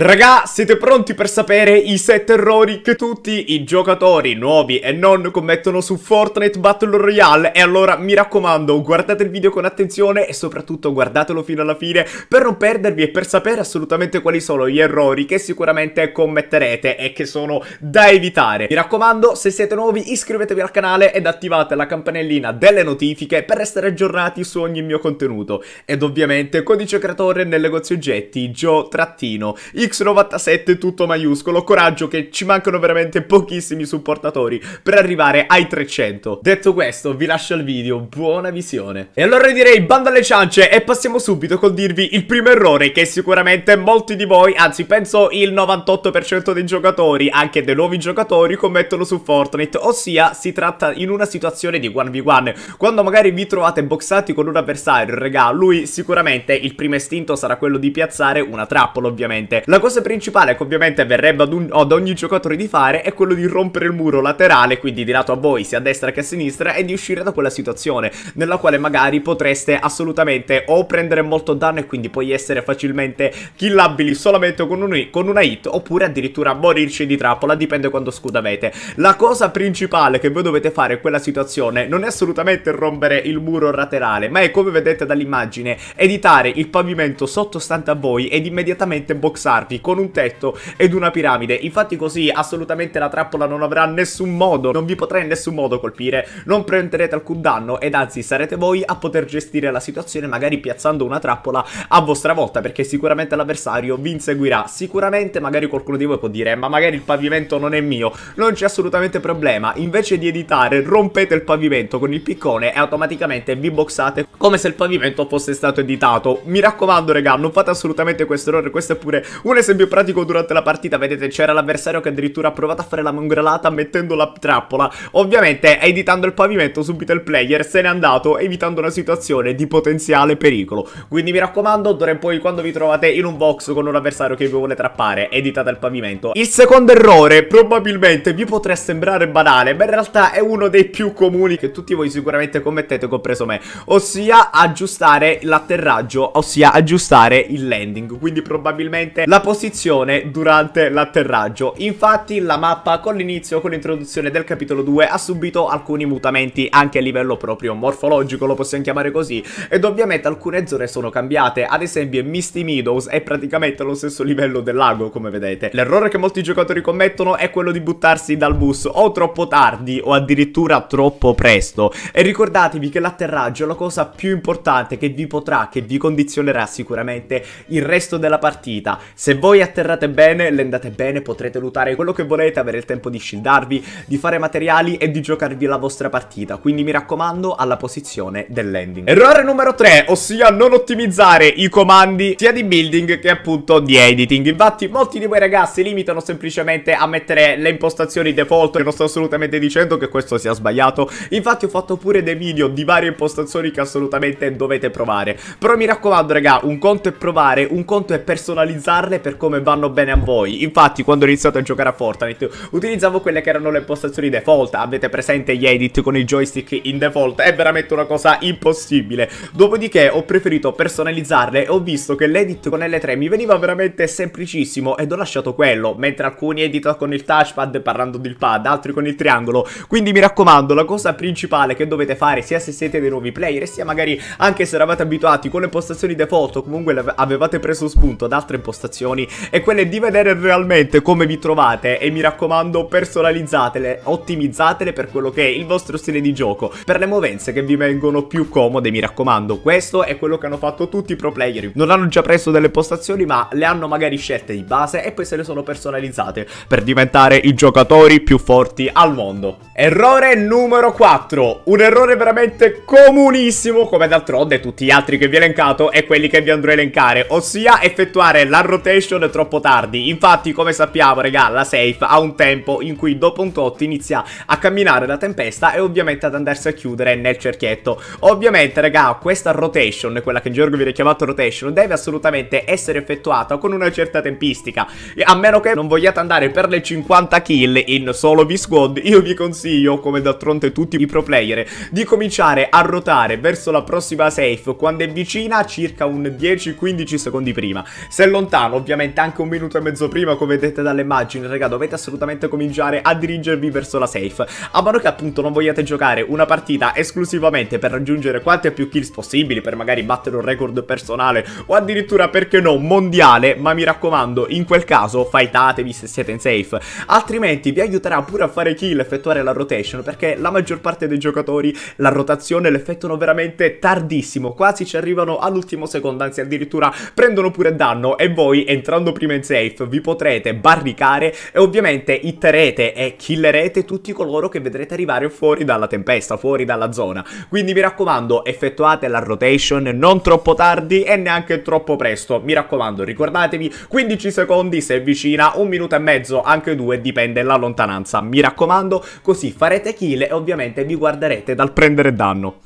Raga, siete pronti per sapere i 7 errori che tutti i giocatori nuovi e non commettono su Fortnite Battle Royale? E allora mi raccomando, guardate il video con attenzione e soprattutto guardatelo fino alla fine per non perdervi e per sapere assolutamente quali sono gli errori che sicuramente commetterete e che sono da evitare. Mi raccomando, se siete nuovi iscrivetevi al canale ed attivate la campanellina delle notifiche per restare aggiornati su ogni mio contenuto. Ed ovviamente codice creatore nel negozio oggetti, Gio-trattino x 97 tutto maiuscolo, coraggio che ci mancano veramente pochissimi supportatori per arrivare ai 300. Detto questo, vi lascio al video, buona visione. E allora direi bando alle ciance e passiamo subito col dirvi il primo errore che sicuramente molti di voi, anzi penso il 98% dei giocatori, anche dei nuovi giocatori, commettono su Fortnite, ossia si tratta in una situazione di 1v1. Quando magari vi trovate boxati con un avversario, regà, lui sicuramente il primo istinto sarà quello di piazzare una trappola ovviamente. La la cosa principale che ovviamente verrebbe ad, un, ad ogni giocatore di fare è quello di rompere il muro laterale, quindi di lato a voi, sia a destra che a sinistra, e di uscire da quella situazione, nella quale magari potreste assolutamente o prendere molto danno e quindi poi essere facilmente killabili solamente con, un, con una hit, oppure addirittura morirci di trappola, dipende quanto scudo avete. La cosa principale che voi dovete fare in quella situazione non è assolutamente rompere il muro laterale, ma è come vedete dall'immagine, editare il pavimento sottostante a voi ed immediatamente boxarvi armati con un tetto ed una piramide. Infatti così assolutamente la trappola non avrà nessun modo, non vi potrà in nessun modo colpire, non prenderete alcun danno ed anzi sarete voi a poter gestire la situazione magari piazzando una trappola a vostra volta perché sicuramente l'avversario vi inseguirà. Sicuramente magari qualcuno di voi può dire ma magari il pavimento non è mio, non c'è assolutamente problema. Invece di editare rompete il pavimento con il piccone e automaticamente vi boxate come se il pavimento fosse stato editato. Mi raccomando regà non fate assolutamente questo errore, questo è pure un un esempio pratico durante la partita, vedete, c'era l'avversario che addirittura ha provato a fare la mongrelata mettendo la trappola. Ovviamente, editando il pavimento, subito il player se n'è andato, evitando una situazione di potenziale pericolo. Quindi mi raccomando, d'ora in poi quando vi trovate in un box con un avversario che vi vuole trappare, editate il pavimento. Il secondo errore, probabilmente, vi potrebbe sembrare banale, ma in realtà è uno dei più comuni che tutti voi sicuramente commettete, compreso me. Ossia, aggiustare l'atterraggio, ossia aggiustare il landing. Quindi probabilmente la posizione durante l'atterraggio. Infatti la mappa con l'inizio, con l'introduzione del capitolo 2 ha subito alcuni mutamenti anche a livello proprio morfologico, lo possiamo chiamare così, ed ovviamente alcune zone sono cambiate, ad esempio Misty Meadows è praticamente allo stesso livello del lago come vedete. L'errore che molti giocatori commettono è quello di buttarsi dal bus o troppo tardi o addirittura troppo presto e ricordatevi che l'atterraggio è la cosa più importante che vi potrà, che vi condizionerà sicuramente il resto della partita. Se se voi atterrate bene, le bene, potrete lootare quello che volete, avere il tempo di shieldarvi, di fare materiali e di giocarvi la vostra partita. Quindi mi raccomando alla posizione del landing. Errore numero 3, ossia non ottimizzare i comandi sia di building che appunto di editing. Infatti molti di voi ragazzi limitano semplicemente a mettere le impostazioni default. e non sto assolutamente dicendo che questo sia sbagliato. Infatti ho fatto pure dei video di varie impostazioni che assolutamente dovete provare. Però mi raccomando raga, un conto è provare, un conto è personalizzarle male per come vanno bene a voi. Infatti, quando ho iniziato a giocare a Fortnite, utilizzavo quelle che erano le impostazioni default. Avete presente gli edit con il joystick in default? È veramente una cosa impossibile. Dopodiché ho preferito personalizzarle e ho visto che l'edit con L3 mi veniva veramente semplicissimo ed ho lasciato quello, mentre alcuni edit con il touchpad parlando del pad, altri con il triangolo. Quindi mi raccomando, la cosa principale che dovete fare, sia se siete dei nuovi player, sia magari anche se eravate abituati con le impostazioni default o comunque avevate preso spunto da altre impostazioni, missioni e quelle di vedere realmente come vi trovate e mi raccomando personalizzatele, ottimizzatele per quello che è il vostro stile di gioco, per le movenze che vi vengono più comode, mi raccomando, questo è quello che hanno fatto tutti i pro player, non hanno già preso delle postazioni ma le hanno magari scelte di base e poi se le sono personalizzate per diventare i giocatori più forti al mondo. Errore numero 4, un errore veramente comunissimo come d'altronde tutti gli altri che vi ho elencato e quelli che vi andrò a elencare, ossia effettuare la rotation compilation troppo tardi. Infatti, come sappiamo, regà, la safe ha un tempo in cui dopo un tot inizia a camminare la tempesta e ovviamente ad andarsi a chiudere nel cerchietto. Ovviamente, regà, questa rotation, quella che Giorgio viene chiamata rotation, deve assolutamente essere effettuata con una certa tempistica. A meno che non vogliate andare per le 50 kill in solo V-Squad, io vi consiglio, come d'altronde tutti i pro player, di cominciare a ruotare verso la prossima safe quando è vicina circa un 10-15 secondi prima. Se lontano, ovviamente anche un minuto e mezzo prima come vedete dalle immagini raga dovete assolutamente cominciare a dirigervi verso la safe a mano che appunto non vogliate giocare una partita esclusivamente per raggiungere quante più kills possibili per magari battere un record personale o addirittura perché no mondiale ma mi raccomando in quel caso fightatevi se siete in safe altrimenti vi aiuterà pure a fare kill effettuare la rotation perché la maggior parte dei giocatori la rotazione l'effettuano veramente tardissimo quasi ci arrivano all'ultimo secondo anzi addirittura prendono pure danno e voi e entrando prima in safe vi potrete barricare e ovviamente itterete e killerete tutti coloro che vedrete arrivare fuori dalla tempesta, fuori dalla zona. Quindi mi raccomando, effettuate la rotation non troppo tardi e neanche troppo presto. Mi raccomando, ricordatevi 15 secondi se è vicina, un minuto e mezzo, anche due, dipende la lontananza. Mi raccomando, così farete kill e ovviamente vi guarderete dal prendere danno.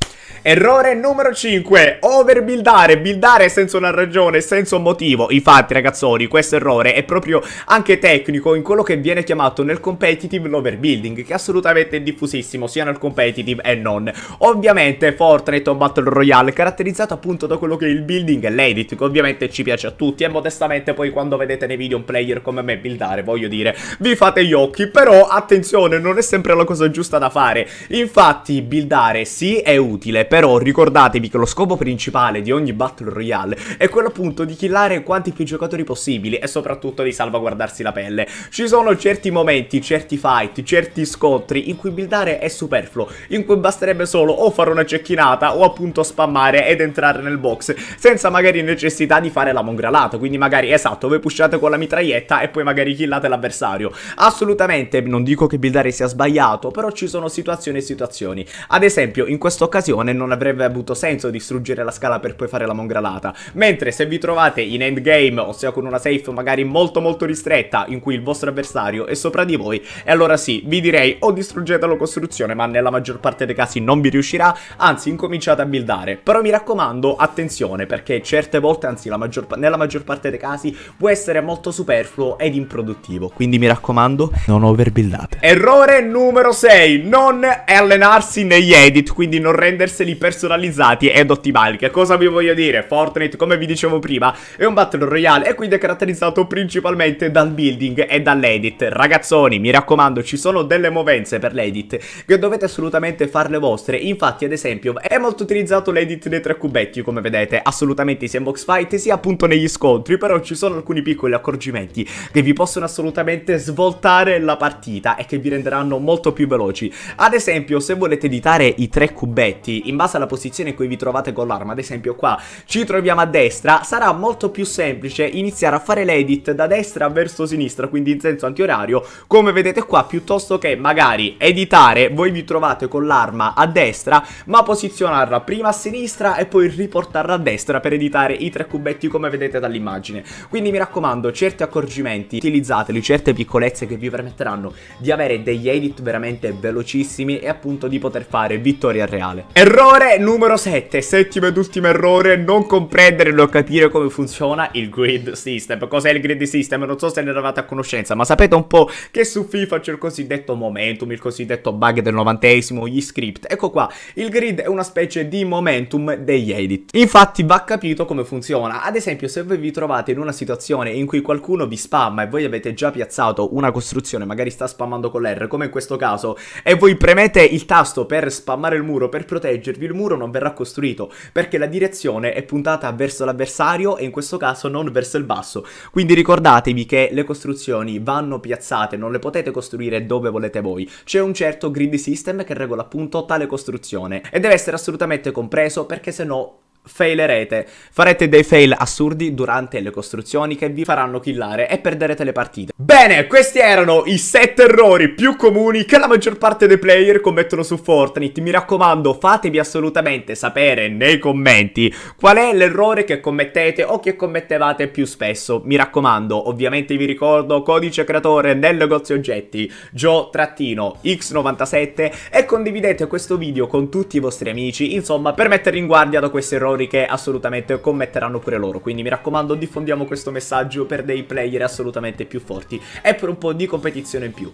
Errore numero 5. Overbuildare, buildare senza una ragione, senza un motivo. Infatti, ragazzoni, questo errore è proprio anche tecnico in quello che viene chiamato nel competitive l'overbuilding, che assolutamente è diffusissimo sia nel competitive e non. Ovviamente Fortnite o Battle Royale caratterizzato appunto da quello che è il building e l'edit, che ovviamente ci piace a tutti e modestamente poi quando vedete nei video un player come me buildare, voglio dire, vi fate gli occhi, però attenzione, non è sempre la cosa giusta da fare. Infatti, buildare sì è utile, però ricordatevi che lo scopo principale di ogni Battle Royale è quello appunto di killare quanti più giocatori possibili e soprattutto di salvaguardarsi la pelle. Ci sono certi momenti, certi fight, certi scontri in cui buildare è superfluo, in cui basterebbe solo o fare una cecchinata o appunto spammare ed entrare nel box senza magari necessità di fare la mongralata, quindi magari esatto, voi pushate con la mitraglietta e poi magari killate l'avversario. Assolutamente non dico che buildare sia sbagliato, però ci sono situazioni e situazioni. Ad esempio, in questa occasione non non avrebbe avuto senso distruggere la scala per poi fare la mongralata. Mentre se vi trovate in endgame, ossia con una safe magari molto molto ristretta, in cui il vostro avversario è sopra di voi, e allora sì, vi direi o distruggete la costruzione, ma nella maggior parte dei casi non vi riuscirà, anzi incominciate a buildare. Però mi raccomando, attenzione, perché certe volte, anzi maggior, nella maggior parte dei casi, può essere molto superfluo ed improduttivo. Quindi mi raccomando, non overbuildate. Errore numero 6, non allenarsi negli edit, quindi non renderseli skin personalizzati ed ottimali. Che cosa vi voglio dire? Fortnite, come vi dicevo prima, è un Battle Royale e quindi è caratterizzato principalmente dal building e dall'edit. Ragazzoni, mi raccomando, ci sono delle movenze per l'edit che dovete assolutamente farle vostre. Infatti, ad esempio, è molto utilizzato l'edit dei tre cubetti, come vedete, assolutamente sia in box fight sia appunto negli scontri, però ci sono alcuni piccoli accorgimenti che vi possono assolutamente svoltare la partita e che vi renderanno molto più veloci. Ad esempio, se volete editare i tre cubetti in base alla posizione in cui vi trovate con l'arma, ad esempio qua ci troviamo a destra, sarà molto più semplice iniziare a fare l'edit da destra verso sinistra, quindi in senso antiorario, come vedete qua, piuttosto che magari editare, voi vi trovate con l'arma a destra, ma posizionarla prima a sinistra e poi riportarla a destra per editare i tre cubetti come vedete dall'immagine. Quindi mi raccomando, certi accorgimenti, utilizzateli, certe piccolezze che vi permetteranno di avere degli edit veramente velocissimi e appunto di poter fare vittoria reale. Errore! Errore numero 7, settimo ed ultimo errore, non comprendere e non capire come funziona il grid system. Cos'è il grid system? Non so se ne eravate a conoscenza, ma sapete un po' che su FIFA c'è il cosiddetto momentum, il cosiddetto bug del novantesimo, gli script. Ecco qua, il grid è una specie di momentum degli edit. Infatti va capito come funziona. Ad esempio, se voi vi trovate in una situazione in cui qualcuno vi spamma e voi avete già piazzato una costruzione, magari sta spammando con l'R, come in questo caso, e voi premete il tasto per spammare il muro, per proteggere proteggervi il muro non verrà costruito, perché la direzione è puntata verso l'avversario e in questo caso non verso il basso. Quindi ricordatevi che le costruzioni vanno piazzate, non le potete costruire dove volete voi. C'è un certo grid system che regola appunto tale costruzione e deve essere assolutamente compreso perché se no failerete, farete dei fail assurdi durante le costruzioni che vi faranno killare e perderete le partite. Bene, questi erano i 7 errori più comuni che la maggior parte dei player commettono su Fortnite. Mi raccomando, fatevi assolutamente sapere nei commenti qual è l'errore che commettete o che commettevate più spesso. Mi raccomando, ovviamente vi ricordo codice creatore nel negozio oggetti Gio-X97 e condividete questo video con tutti i vostri amici, insomma, per mettere in guardia da questi errori errori che assolutamente commetteranno pure loro. Quindi mi raccomando diffondiamo questo messaggio per dei player assolutamente più forti e per un po' di competizione in più.